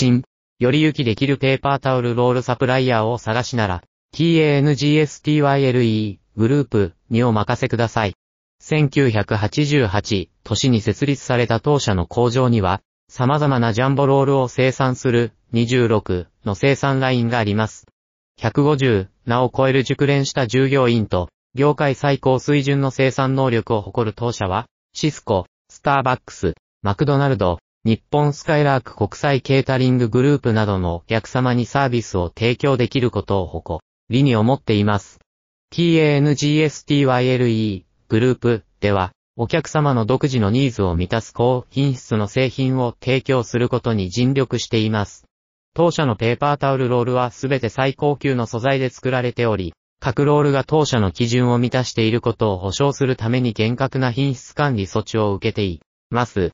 新、より行きできるペーパータオルロールサプライヤーを探しなら、TANGSTYLE グループにお任せください。1988年に設立された当社の工場には、様々なジャンボロールを生産する26の生産ラインがあります。150名を超える熟練した従業員と、業界最高水準の生産能力を誇る当社は、シスコ、スターバックス、マクドナルド、日本スカイラーク国際ケータリンググループなどのお客様にサービスを提供できることを誇りに思っています。TANGSTYLE グループでは、お客様の独自のニーズを満たす高品質の製品を提供することに尽力しています。当社のペーパータオルロールはすべて最高級の素材で作られており、各ロールが当社の基準を満たしていることを保証するために厳格な品質管理措置を受けています。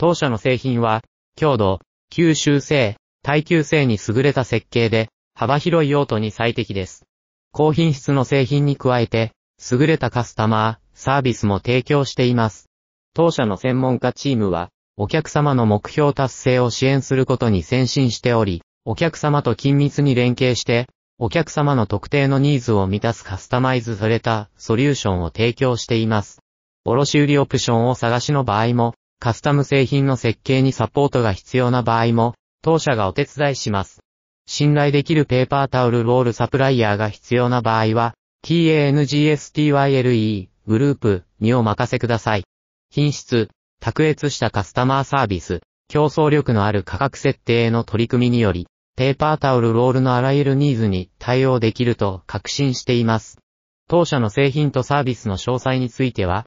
当社の製品は、強度、吸収性、耐久性に優れた設計で、幅広い用途に最適です。高品質の製品に加えて、優れたカスタマー、サービスも提供しています。当社の専門家チームは、お客様の目標達成を支援することに先進しており、お客様と緊密に連携して、お客様の特定のニーズを満たすカスタマイズされたソリューションを提供しています。卸売オプションを探しの場合も、カスタム製品の設計にサポートが必要な場合も、当社がお手伝いします。信頼できるペーパータオルロールサプライヤーが必要な場合は、TANGSTYLE グループにお任せください。品質、卓越したカスタマーサービス、競争力のある価格設定への取り組みにより、ペーパータオルロールのあらゆるニーズに対応できると確信しています。当社の製品とサービスの詳細については、